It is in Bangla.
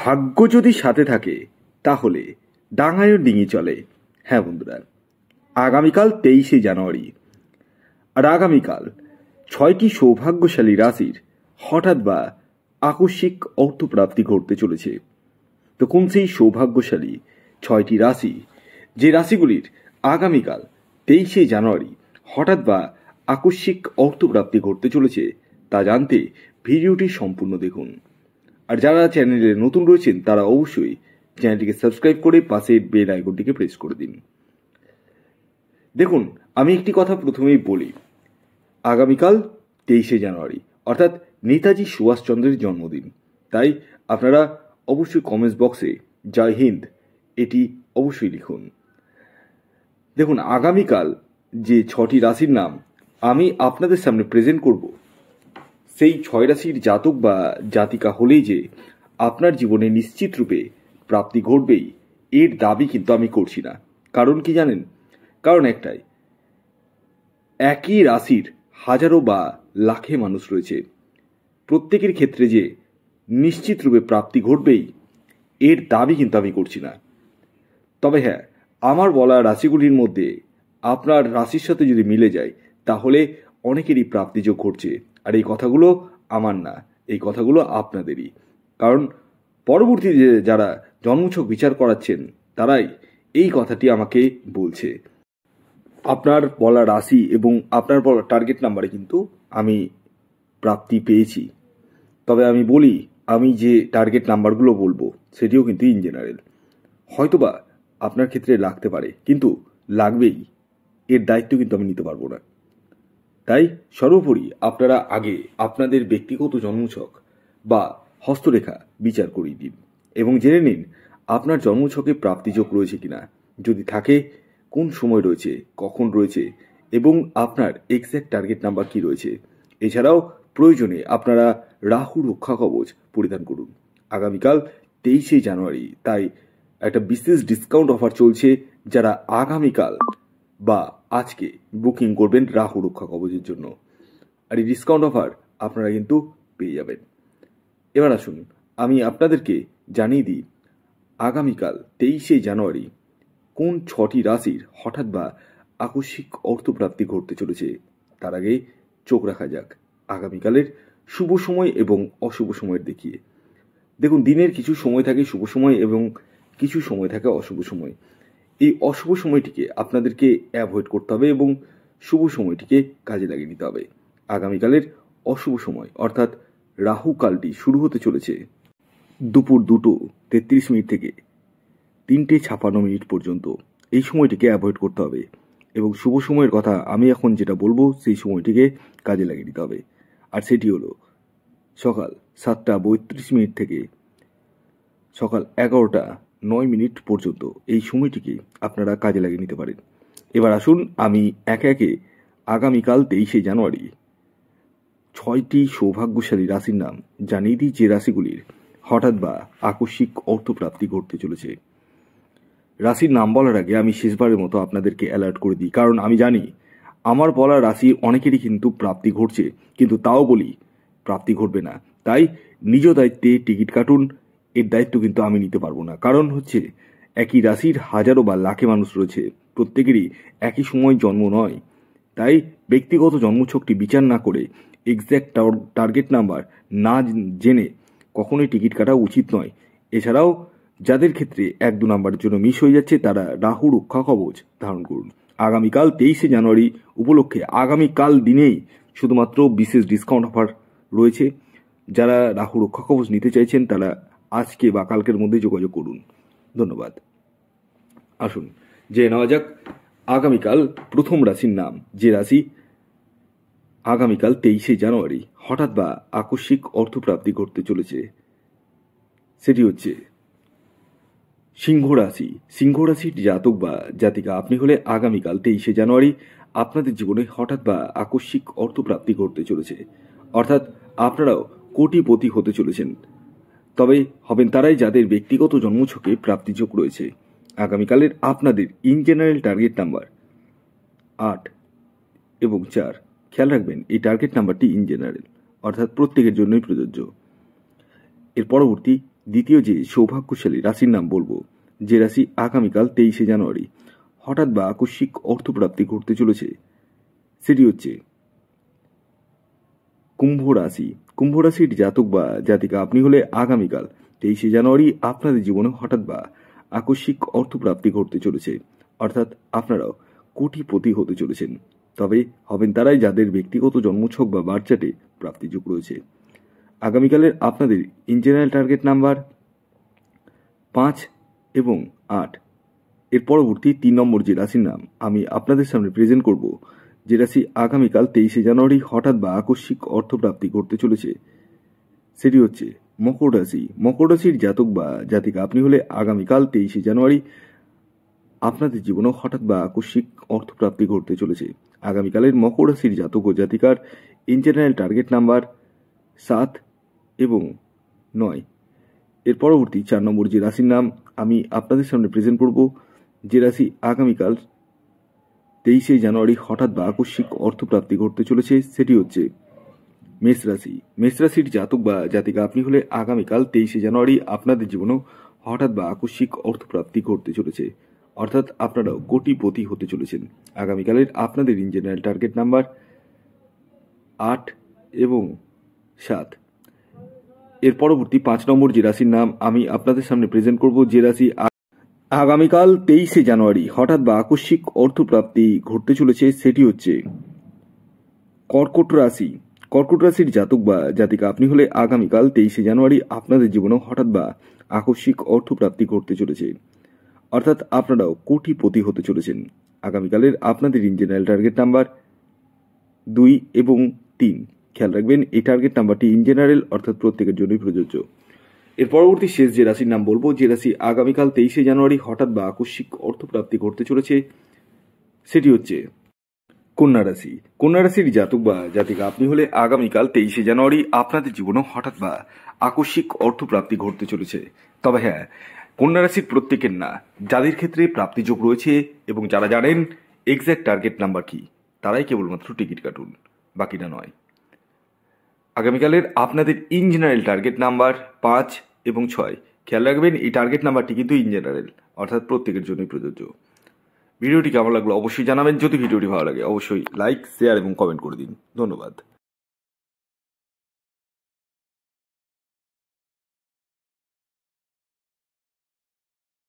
ভাগ্য যদি সাথে থাকে তাহলে ডাঙায়ও ডিঙি চলে হ্যাঁ বন্ধুরা আগামীকাল তেইশে জানুয়ারি আর আগামীকাল ছয়টি সৌভাগ্যশালী রাশির হঠাৎ বা আকস্মিক অর্থপ্রাপ্তি ঘটতে চলেছে তো কোন সেই সৌভাগ্যশালী ছয়টি রাশি যে রাশিগুলির আগামীকাল তেইশে জানুয়ারি হঠাৎ বা আকস্মিক অর্থপ্রাপ্তি ঘটতে চলেছে তা জানতে ভিডিওটি সম্পূর্ণ দেখুন আর যারা চ্যানেলে নতুন রয়েছেন তারা অবশ্যই চ্যানেলটিকে সাবস্ক্রাইব করে পাশে বেল আইকনটিকে প্রেস করে দিন দেখুন আমি একটি কথা প্রথমেই বলি আগামীকাল তেইশে জানুয়ারি অর্থাৎ নেতাজি সুভাষচন্দ্রের জন্মদিন তাই আপনারা অবশ্যই কমেন্টস বক্সে জয় হিন্দ এটি অবশ্যই লিখুন দেখুন আগামীকাল যে ছটি রাশির নাম আমি আপনাদের সামনে প্রেজেন্ট করবো সেই ছয় রাশির জাতক বা জাতিকা হলেই যে আপনার জীবনে নিশ্চিত রূপে প্রাপ্তি ঘটবেই এর দাবি কিন্তু আমি করছি না কারণ কি জানেন কারণ একটাই একই রাশির হাজারো বা লাখে মানুষ রয়েছে প্রত্যেকের ক্ষেত্রে যে নিশ্চিত রূপে প্রাপ্তি ঘটবেই এর দাবি কিন্তু আমি করছি না তবে হ্যাঁ আমার বলা রাশিগুলির মধ্যে আপনার রাশির সাথে যদি মিলে যায় তাহলে অনেকেরই প্রাপ্তিযোগ ঘটছে আর এই কথাগুলো আমার না এই কথাগুলো আপনাদেরই কারণ পরবর্তী যে যারা জন্মছক বিচার করাচ্ছেন তারাই এই কথাটি আমাকে বলছে আপনার বলা রাশি এবং আপনার বলা টার্গেট নাম্বারে কিন্তু আমি প্রাপ্তি পেয়েছি তবে আমি বলি আমি যে টার্গেট নাম্বারগুলো বলবো সেটিও কিন্তু ইন জেনারেল হয়তোবা আপনার ক্ষেত্রে লাগতে পারে কিন্তু লাগবেই এর দায়িত্ব কিন্তু আমি নিতে পারবো না তাই সর্বোপরি আপনারা আগে আপনাদের ব্যক্তিগত জন্মছক বা হস্তরেখা বিচার করিয়ে দিন এবং জেনে নিন আপনার জন্মছকে প্রাপ্তিযোগ রয়েছে কিনা যদি থাকে কোন সময় রয়েছে কখন রয়েছে এবং আপনার এক্স্যাক্ট টার্গেট নাম্বার কি রয়েছে এছাড়াও প্রয়োজনে আপনারা রাহু রক্ষা কবচ পরিধান করুন আগামীকাল তেইশে জানুয়ারি তাই একটা বিশেষ ডিসকাউন্ট অফার চলছে যারা আগামীকাল বা আজকে বুকিং করবেন রাহু রক্ষা কবচের জন্য আর এই ডিসকাউন্ট অফার আপনারা কিন্তু পেয়ে যাবেন এবার আসুন আমি আপনাদেরকে জানিয়ে দিই আগামীকাল তেইশে জানুয়ারি কোন ছটি রাশির হঠাৎ বা আকস্মিক অর্থপ্রাপ্তি ঘটতে চলেছে তার আগে চোখ রাখা যাক আগামীকালের শুভ সময় এবং অশুভ সময়ের দেখিয়ে দেখুন দিনের কিছু সময় থাকে শুভ সময় এবং কিছু সময় থাকে অশুভ সময় এই অশুভ সময়টিকে আপনাদেরকে অ্যাভয়েড করতে হবে এবং শুভ সময়টিকে কাজে লাগিয়ে নিতে হবে আগামীকালের অশুভ সময় অর্থাৎ রাহু কালটি শুরু হতে চলেছে দুপুর দুটো তেত্রিশ মিনিট থেকে তিনটে ছাপান্ন মিনিট পর্যন্ত এই সময়টিকে অ্যাভয়েড করতে হবে এবং শুভ সময়ের কথা আমি এখন যেটা বলবো সেই সময়টিকে কাজে লাগিয়ে নিতে হবে আর সেটি হলো সকাল সাতটা বত্রিশ মিনিট থেকে সকাল এগারোটা নয় মিনিট পর্যন্ত এই সময়টিকে আপনারা কাজে লাগিয়ে নিতে পারেন এবার আসুন আমি একে একে আগামীকাল তেইশে জানুয়ারি ছয়টি সৌভাগ্যশালী রাশির নাম জানিয়ে দিই যে রাশিগুলির হঠাৎ বা আকস্মিক অর্থপ্রাপ্তি ঘটতে চলেছে রাশির নাম বলার আগে আমি শেষবারের মতো আপনাদেরকে অ্যালার্ট করে দিই কারণ আমি জানি আমার বলা রাশি অনেকেরই কিন্তু প্রাপ্তি ঘটছে কিন্তু তাও বলি প্রাপ্তি ঘটবে না তাই নিজ দায়িত্বে টিকিট কাটুন এর দায়িত্ব কিন্তু আমি নিতে পারবো না কারণ হচ্ছে একই রাশির হাজারো বা লাখে মানুষ রয়েছে প্রত্যেকেরই একই সময় জন্ম নয় তাই ব্যক্তিগত জন্মছকটি বিচার না করে এক্স্যাক্ট টার্গেট নাম্বার না জেনে কখনোই টিকিট কাটা উচিত নয় এছাড়াও যাদের ক্ষেত্রে এক দু নাম্বারের জন্য মিস হয়ে যাচ্ছে তারা রাহু রক্ষা কবচ ধারণ করুন আগামীকাল তেইশে জানুয়ারি উপলক্ষে আগামীকাল দিনেই শুধুমাত্র বিশেষ ডিসকাউন্ট অফার রয়েছে যারা রাহু রক্ষা কবচ নিতে চাইছেন তারা আজকে বা কালকের মধ্যে যোগাযোগ করুন ধন্যবাদ আসুন জেনে নেওয়া যাক আগামীকাল প্রথম রাশির নাম যে রাশি আগামীকাল তেইশে জানুয়ারি হঠাৎ বা আকস্মিক অর্থপ্রাপ্তি ঘটতে চলেছে সেটি হচ্ছে সিংহ রাশি সিংহ রাশির জাতক বা জাতিকা আপনি হলে আগামীকাল তেইশে জানুয়ারি আপনাদের জীবনে হঠাৎ বা আকস্মিক অর্থপ্রাপ্তি ঘটতে চলেছে অর্থাৎ আপনারাও কোটিপতি হতে চলেছেন তবে হবেন তারাই যাদের ব্যক্তিগত জন্মছকে প্রাপ্তিযোগ রয়েছে আগামীকালের আপনাদের ইন জেনারেল টার্গেট নাম্বার আট এবং চার খেয়াল রাখবেন এই টার্গেট নাম্বারটি ইন জেনারেল অর্থাৎ প্রত্যেকের জন্যই প্রযোজ্য এর পরবর্তী দ্বিতীয় যে সৌভাগ্যশালী রাশির নাম বলবো যে রাশি আগামীকাল তেইশে জানুয়ারি হঠাৎ বা আকস্মিক অর্থপ্রাপ্তি ঘটতে চলেছে সেটি হচ্ছে কুম্ভ রাশি কুম্ভ রাশির জাতক বা জাতিকা আপনি হলে আগামীকাল তেইশে জানুয়ারি আপনাদের জীবনে হঠাৎ বা আকস্মিক অর্থপ্রাপ্তি ঘটতে চলেছে অর্থাৎ আপনারাও কোটিপতি হতে চলেছেন তবে হবেন তারাই যাদের ব্যক্তিগত জন্মছক বা বার্চাটে প্রাপ্তিযোগ রয়েছে আগামীকালের আপনাদের ইঞ্জিনিয়ার টার্গেট নাম্বার পাঁচ এবং আট এর পরবর্তী তিন নম্বর যে রাশির নাম আমি আপনাদের সামনে প্রেজেন্ট করব যে রাশি আগামীকাল তেইশে জানুয়ারি হঠাৎ বা আকস্মিক অর্থপ্রাপ্তি করতে চলেছে সেটি হচ্ছে মকর রাশি মকর রাশির জাতক বা জাতিকা আপনি হলে আগামীকাল তেইশে জানুয়ারি আপনাদের জীবনে হঠাৎ বা আকস্মিক অর্থপ্রাপ্তি ঘটতে চলেছে আগামীকালের মকর রাশির জাতক ও জাতিকার ইন্টারনাল টার্গেট নাম্বার সাত এবং নয় এর পরবর্তী চার নম্বর যে রাশির নাম আমি আপনাদের সামনে প্রেজেন্ট করব যে রাশি আগামীকাল তেইশে জানুয়ারি হঠাৎ বা আকস্মিক অর্থপ্রাপ্তি ঘটতে চলেছে সেটি হচ্ছে মেষরাশি মেষরাশির জাতক বা জাতিকা আপনি হলে আগামীকাল তেইশে জানুয়ারি আপনাদের জীবনেও হঠাৎ বা আকস্মিক অর্থপ্রাপ্তি ঘটতে চলেছে অর্থাৎ আপনারাও কোটিপতি হতে চলেছেন আগামীকালের আপনাদের ইঞ্জিনিয়ার টার্গেট নাম্বার আট এবং সাত এর পরবর্তী পাঁচ নম্বর যে রাশির নাম আমি আপনাদের সামনে প্রেজেন্ট করব যে রাশি আগামীকাল তেইশে জানুয়ারি হঠাৎ বা আকস্মিক অর্থপ্রাপ্তি ঘটতে চলেছে সেটি হচ্ছে কর্কট রাশি কর্কট রাশির জাতক বা জাতিকা আপনি হলে আগামীকাল তেইশে জানুয়ারি আপনাদের জীবনে হঠাৎ বা আকস্মিক অর্থপ্রাপ্তি ঘটতে চলেছে অর্থাৎ আপনারাও কোটিপতি হতে চলেছেন আগামীকালের আপনাদের ইঞ্জিনিয়ার টার্গেট নাম্বার দুই এবং তিন খেয়াল রাখবেন এই টার্গেট নাম্বারটি ইন জেনারেল অর্থাৎ প্রত্যেকের জন্যই প্রযোজ্য এর পরবর্তী শেষ যে রাশির নাম বলবো যে রাশি আগামীকাল তেইশে জানুয়ারি হঠাৎ বা আকস্মিক অর্থপ্রাপ্তি ঘটতে চলেছে সেটি হচ্ছে কন্যা রাশি কন্যা রাশির জাতক বা জাতিকা আপনি হলে আগামীকাল তেইশে জানুয়ারি আপনাদের জীবনে হঠাৎ বা আকস্মিক অর্থপ্রাপ্তি ঘটতে চলেছে তবে হ্যাঁ কন্যা রাশির প্রত্যেকের না যাদের ক্ষেত্রে প্রাপ্তিযোগ রয়েছে এবং যারা জানেন এক্স্যাক্ট টার্গেট নাম্বার কি তারাই কেবলমাত্র টিকিট কাটুন বাকিটা নয় আগামীকালের আপনাদের ইন জেনারেল টার্গেট নাম্বার পাঁচ এবং ছয় খেয়াল রাখবেন এই টার্গেট নাম্বারটি কিন্তু ইন জেনারেল অর্থাৎ প্রত্যেকের জন্যই প্রযোজ্য ভিডিওটি কেমন লাগলো অবশ্যই জানাবেন যদি ভিডিওটি ভালো লাগে অবশ্যই লাইক শেয়ার এবং কমেন্ট করে দিন ধন্যবাদ